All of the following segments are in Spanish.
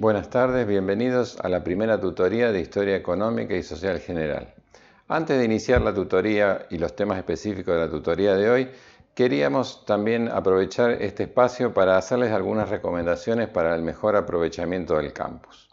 Buenas tardes, bienvenidos a la primera tutoría de Historia Económica y Social General. Antes de iniciar la tutoría y los temas específicos de la tutoría de hoy, queríamos también aprovechar este espacio para hacerles algunas recomendaciones para el mejor aprovechamiento del campus.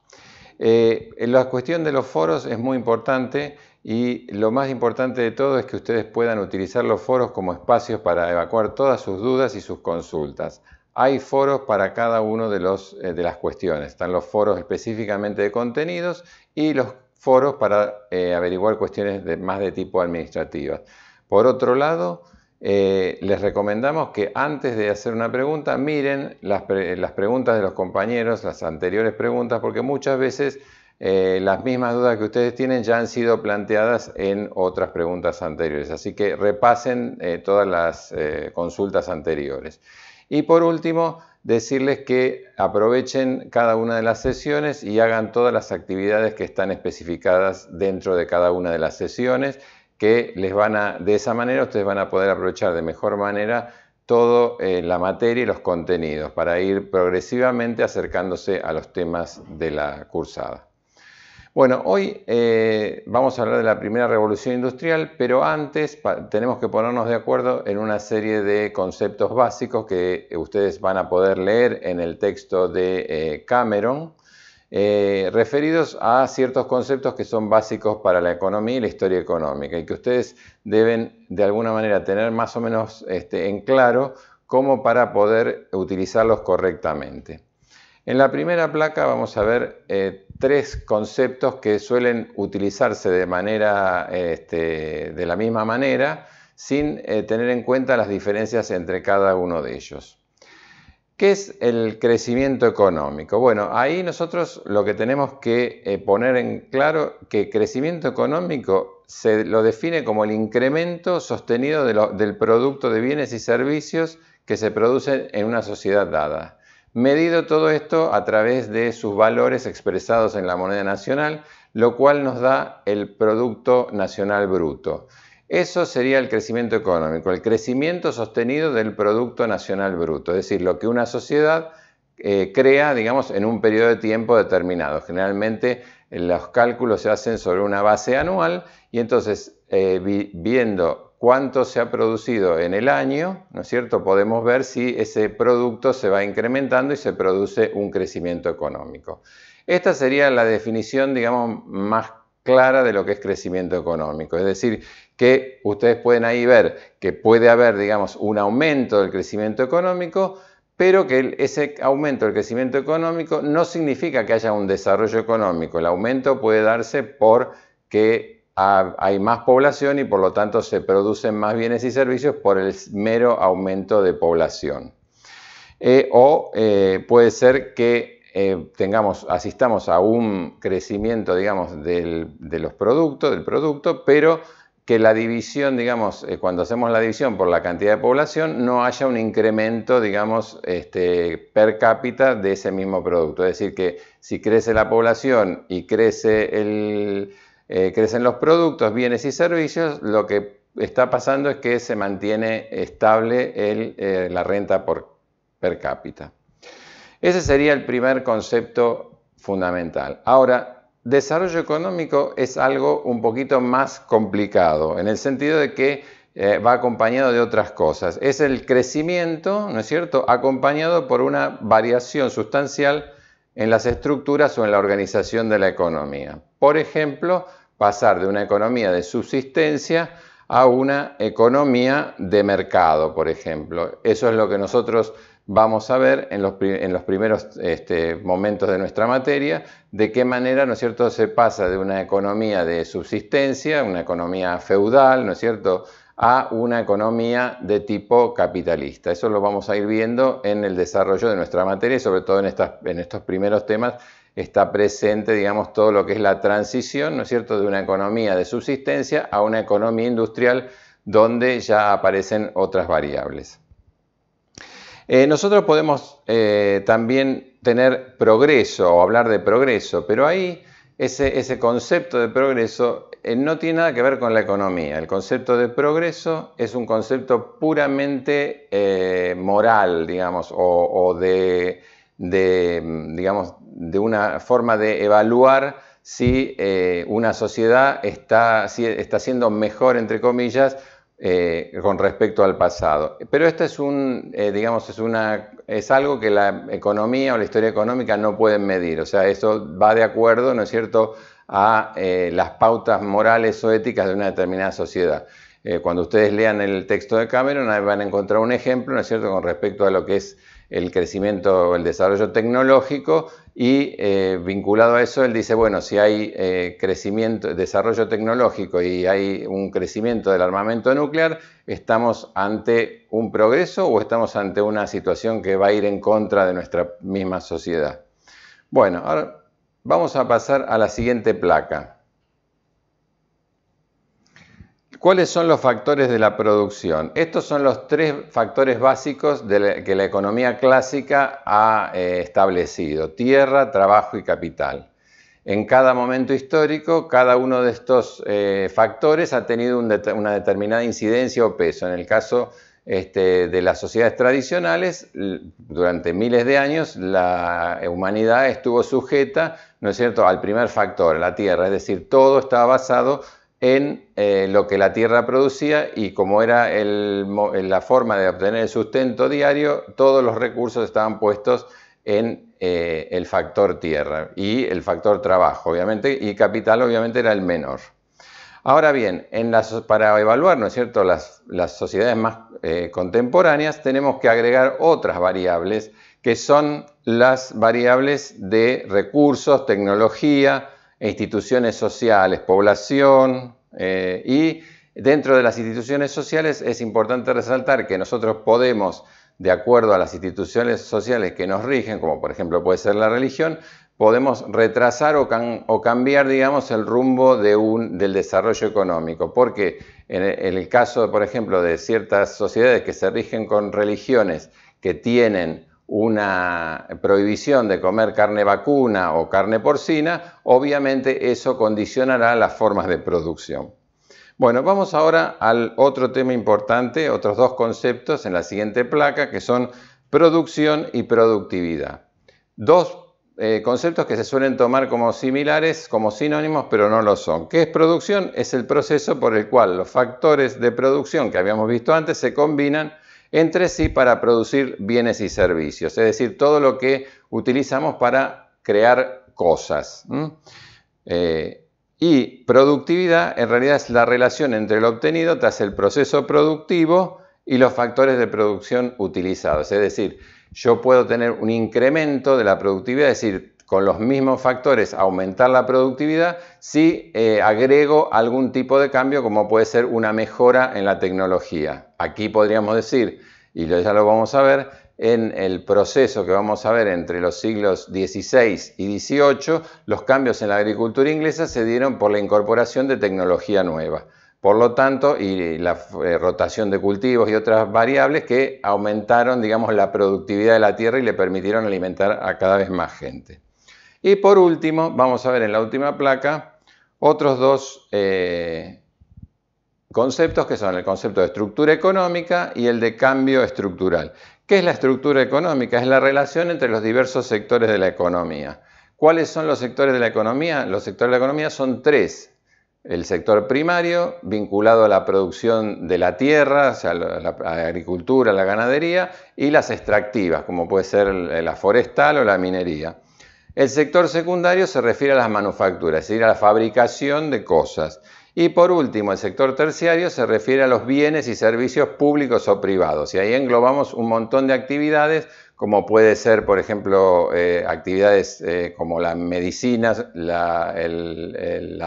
Eh, la cuestión de los foros es muy importante y lo más importante de todo es que ustedes puedan utilizar los foros como espacios para evacuar todas sus dudas y sus consultas. Hay foros para cada una eh, de, las cuestiones. Están los foros específicamente de contenidos y los foros para eh, averiguar cuestiones de, más de tipo administrativa. Por otro lado, eh, les recomendamos que antes de hacer una pregunta miren las, preguntas de los compañeros, las anteriores preguntas, porque muchas veces las mismas dudas que ustedes tienen ya han sido planteadas en otras preguntas anteriores. Así que repasen todas las consultas anteriores. Y por último, decirles que aprovechen cada una de las sesiones y hagan todas las actividades que están especificadas dentro de cada una de las sesiones, que les van a, de esa manera ustedes van a poder aprovechar de mejor manera toda eh, la materia y los contenidos para ir progresivamente acercándose a los temas de la cursada. Bueno, hoy eh, vamos a hablar de la primera revolución industrial, pero antes tenemos que ponernos de acuerdo en una serie de conceptos básicos que eh, ustedes van a poder leer en el texto de eh, Cameron, referidos a ciertos conceptos que son básicos para la economía y la historia económica, y que ustedes deben de alguna manera tener más o menos este, en claro cómo para poder utilizarlos correctamente. En la primera placa vamos a ver tres conceptos que suelen utilizarse de manera este, de la misma manera sin eh, tener en cuenta las diferencias entre cada uno de ellos. ¿Qué es el crecimiento económico? Bueno, ahí nosotros lo que tenemos que eh, poner en claro que crecimiento económico se lo define como el incremento sostenido del producto de bienes y servicios que se producen en una sociedad dada medido todo esto a través de sus valores expresados en la moneda nacional, lo cual nos da el Producto Nacional Bruto. Eso sería el crecimiento económico, el crecimiento sostenido del Producto Nacional Bruto, es decir, lo que una sociedad eh, crea, digamos, en un periodo de tiempo determinado. Generalmente los cálculos se hacen sobre una base anual y entonces eh, viendo cuánto se ha producido en el año, ¿no es cierto? Podemos ver si ese producto se va incrementando y se produce un crecimiento económico. Esta sería la definición, digamos, más clara de lo que es crecimiento económico. Es decir, que ustedes pueden ahí ver que puede haber, digamos, un aumento del crecimiento económico, pero que ese aumento del crecimiento económico no significa que haya un desarrollo económico. El aumento puede darse por que Ah, hay más población y por lo tanto se producen más bienes y servicios por el mero aumento de población. Eh, o eh, puede ser que eh, tengamos, asistamos a un crecimiento, digamos, de los productos, del producto, pero que la división, digamos, cuando hacemos la división por la cantidad de población, no haya un incremento, digamos, este, per cápita de ese mismo producto. Es decir, que si crece la población y crece el, eh, crecen los productos, bienes y servicios, lo que está pasando es que se mantiene estable eh, la renta por, per cápita. Ese sería el primer concepto fundamental. Ahora, desarrollo económico es algo un poquito más complicado, en el sentido de que eh, va acompañado de otras cosas. Es el crecimiento, ¿no es cierto?, acompañado por una variación sustancial en las estructuras o en la organización de la economía. Por ejemplo, pasar de una economía de subsistencia a una economía de mercado, por ejemplo. Eso es lo que nosotros vamos a ver en los, primeros este, momentos de nuestra materia, de qué manera, ¿no es cierto?, se pasa de una economía de subsistencia, una economía feudal, ¿no es cierto?, a una economía de tipo capitalista. Eso lo vamos a ir viendo en el desarrollo de nuestra materia y sobre todo en, estos primeros temas está presente, digamos, todo lo que es la transición, ¿no es cierto?, de una economía de subsistencia a una economía industrial donde ya aparecen otras variables. Eh, nosotros podemos eh, también tener progreso o hablar de progreso, pero ahí ese, concepto de progreso eh, no tiene nada que ver con la economía. El concepto de progreso es un concepto puramente eh, moral, digamos, o, de, una forma de evaluar si eh, una sociedad está siendo mejor, entre comillas, eh, con respecto al pasado. Pero esto es un, eh, digamos, es una, es algo que la economía o la historia económica no pueden medir. O sea, eso va de acuerdo, ¿no es cierto?, a eh, las pautas morales o éticas de una determinada sociedad. cuando ustedes lean el texto de Cameron, van a encontrar un ejemplo, ¿no es cierto?, con respecto a lo que es el crecimiento, el desarrollo tecnológico y eh, vinculado a eso él dice, bueno, si hay eh, crecimiento, desarrollo tecnológico y hay un crecimiento del armamento nuclear, ¿estamos ante un progreso o estamos ante una situación que va a ir en contra de nuestra misma sociedad? Bueno, ahora vamos a pasar a la siguiente placa. ¿Cuáles son los factores de la producción? Estos son los tres factores básicos que la economía clásica ha eh, establecido, tierra, trabajo y capital. En cada momento histórico, cada uno de estos eh, factores ha tenido una determinada incidencia o peso. En el caso este, de las sociedades tradicionales, durante miles de años la humanidad estuvo sujeta, ¿no es cierto?, al primer factor, la tierra, es decir, todo estaba basado en eh, lo que la tierra producía y como era la forma de obtener el sustento diario, todos los recursos estaban puestos en eh, el factor tierra y el factor trabajo, obviamente, y capital obviamente era el menor. Ahora bien, para evaluar ¿no es cierto? Las, sociedades más eh, contemporáneas tenemos que agregar otras variables que son las variables de recursos, tecnología, instituciones sociales, población eh, y dentro de las instituciones sociales es importante resaltar que nosotros podemos, de acuerdo a las instituciones sociales que nos rigen, como por ejemplo puede ser la religión, podemos retrasar o, cambiar, digamos, el rumbo de un, del desarrollo económico. Porque en el caso, por ejemplo, de ciertas sociedades que se rigen con religiones que tienen una prohibición de comer carne vacuna o carne porcina, obviamente eso condicionará las formas de producción. Bueno, vamos ahora al otro tema importante, otros dos conceptos en la siguiente placa, que son producción y productividad. Dos eh, conceptos que se suelen tomar como similares, como sinónimos, pero no lo son. ¿Qué es producción? Es el proceso por el cual los factores de producción que habíamos visto antes se combinan entre sí para producir bienes y servicios, es decir, todo lo que utilizamos para crear cosas. Eh, y productividad en realidad es la relación entre lo obtenido tras el proceso productivo y los factores de producción utilizados, es decir, yo puedo tener un incremento de la productividad, es decir, con los mismos factores aumentar la productividad si eh, agrego algún tipo de cambio como puede ser una mejora en la tecnología. Aquí podríamos decir, y ya lo vamos a ver, en el proceso que vamos a ver entre los siglos XVI y XVIII, los cambios en la agricultura inglesa se dieron por la incorporación de tecnología nueva. Por lo tanto, y la eh, rotación de cultivos y otras variables que aumentaron, digamos, la productividad de la tierra y le permitieron alimentar a cada vez más gente. Y por último, vamos a ver en la última placa otros dos eh, conceptos que son el concepto de estructura económica y el de cambio estructural. ¿Qué es la estructura económica? Es la relación entre los diversos sectores de la economía. ¿Cuáles son los sectores de la economía? Los sectores de la economía son tres. El sector primario, vinculado a la producción de la tierra, o sea, la, agricultura, la ganadería, y las extractivas, como puede ser la forestal o la minería. El sector secundario se refiere a las manufacturas, es decir, a la fabricación de cosas. Y por último, el sector terciario se refiere a los bienes y servicios públicos o privados. Y ahí englobamos un montón de actividades, como puede ser, por ejemplo, eh, actividades eh, como la medicina, la,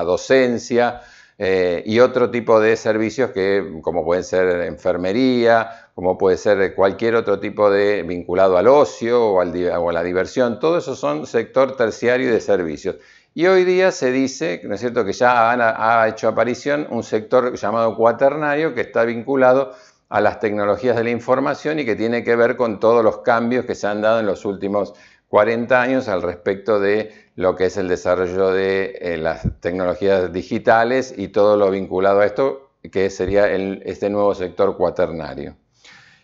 docencia eh, y otro tipo de servicios que, como pueden ser enfermería, como puede ser cualquier otro tipo de vinculado al ocio o, a la diversión, todo eso son sector terciario de servicios. Y hoy día se dice, ¿no es cierto?, que ya ha hecho aparición un sector llamado cuaternario que está vinculado a las tecnologías de la información y que tiene que ver con todos los cambios que se han dado en los últimos 40 años al respecto de lo que es el desarrollo de eh, las tecnologías digitales y todo lo vinculado a esto, que sería este nuevo sector cuaternario.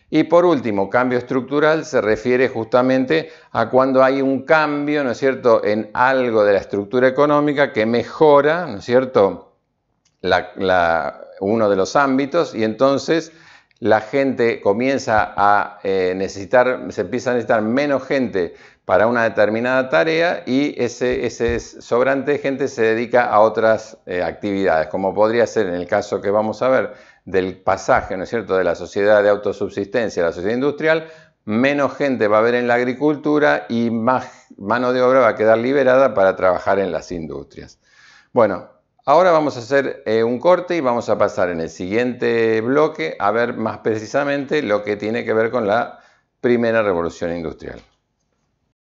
Y por último, cambio estructural se refiere justamente a cuando hay un cambio, ¿no es cierto?, en algo de la estructura económica que mejora, ¿no es cierto?, uno de los ámbitos y entonces la gente comienza a eh, necesitar, se empieza a necesitar menos gente para una determinada tarea y ese, sobrante de gente se dedica a otras eh, actividades, como podría ser en el caso que vamos a ver del pasaje, ¿no es cierto?, de la sociedad de autosubsistencia a la sociedad industrial, menos gente va a haber en la agricultura y más mano de obra va a quedar liberada para trabajar en las industrias. Bueno, ahora vamos a hacer eh, un corte y vamos a pasar en el siguiente bloque a ver más precisamente lo que tiene que ver con la primera revolución industrial.